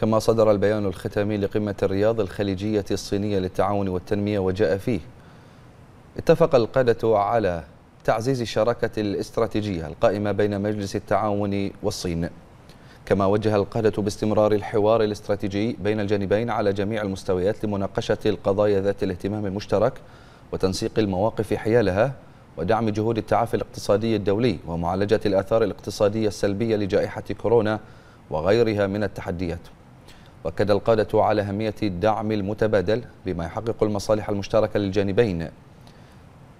كما صدر البيان الختامي لقمة الرياض الخليجية الصينية للتعاون والتنمية وجاء فيه اتفق القادة على تعزيز الشراكة الاستراتيجية القائمة بين مجلس التعاون والصين كما وجه القادة باستمرار الحوار الاستراتيجي بين الجانبين على جميع المستويات لمناقشة القضايا ذات الاهتمام المشترك وتنسيق المواقف حيالها ودعم جهود التعافي الاقتصادي الدولي ومعالجة الآثار الاقتصادية السلبية لجائحة كورونا وغيرها من التحديات واكد القاده على اهميه الدعم المتبادل بما يحقق المصالح المشتركه للجانبين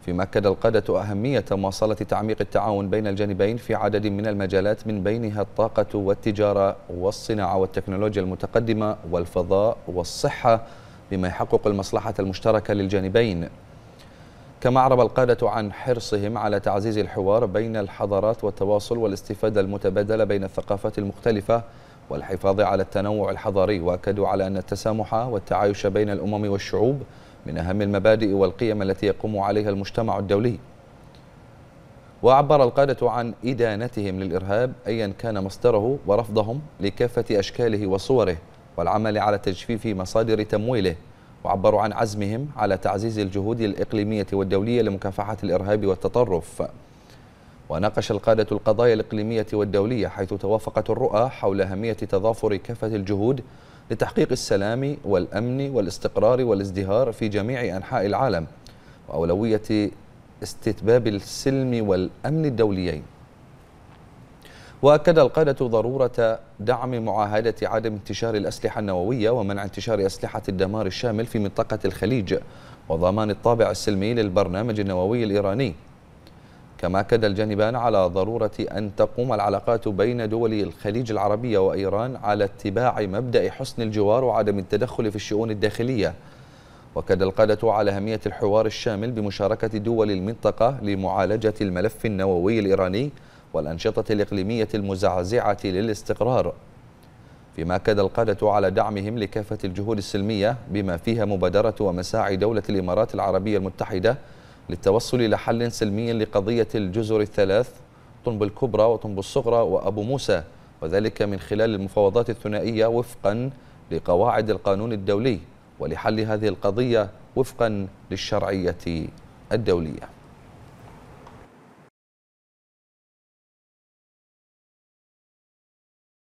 فيما أكد القادة أهمية مواصلة تعميق التعاون بين الجانبين في عدد من المجالات من بينها الطاقة والتجارة والصناعة والتكنولوجيا المتقدمة والفضاء والصحة بما يحقق المصلحة المشتركة للجانبين كما أعرب القادة عن حرصهم على تعزيز الحوار بين الحضارات والتواصل والاستفادة المتبادلة بين الثقافات المختلفة والحفاظ على التنوع الحضاري واكدوا على أن التسامح والتعايش بين الأمم والشعوب من أهم المبادئ والقيم التي يقوم عليها المجتمع الدولي وعبر القادة عن إدانتهم للإرهاب أيا كان مصدره ورفضهم لكافة أشكاله وصوره والعمل على تجفيف مصادر تمويله وعبروا عن عزمهم على تعزيز الجهود الإقليمية والدولية لمكافحة الإرهاب والتطرف وناقش القادة القضايا الإقليمية والدولية حيث توافقت الرؤى حول أهمية تضافر كافة الجهود لتحقيق السلام والأمن والاستقرار والازدهار في جميع أنحاء العالم وأولوية استتباب السلم والأمن الدوليين وأكد القادة ضرورة دعم معاهدة عدم انتشار الأسلحة النووية ومنع انتشار أسلحة الدمار الشامل في منطقة الخليج وضمان الطابع السلمي للبرنامج النووي الإيراني كما أكد الجانبان على ضرورة أن تقوم العلاقات بين دول الخليج العربية وإيران على اتباع مبدأ حسن الجوار وعدم التدخل في الشؤون الداخلية وكد القادة على أهمية الحوار الشامل بمشاركة دول المنطقة لمعالجة الملف النووي الإيراني والأنشطة الإقليمية المزعزعة للاستقرار فيما أكد القادة على دعمهم لكافة الجهود السلمية بما فيها مبادرة ومساعي دولة الإمارات العربية المتحدة للتوصل إلى حل سلمي لقضية الجزر الثلاث طنب الكبرى وطنب الصغرى وأبو موسى وذلك من خلال المفاوضات الثنائية وفقا لقواعد القانون الدولي ولحل هذه القضية وفقا للشرعية الدولية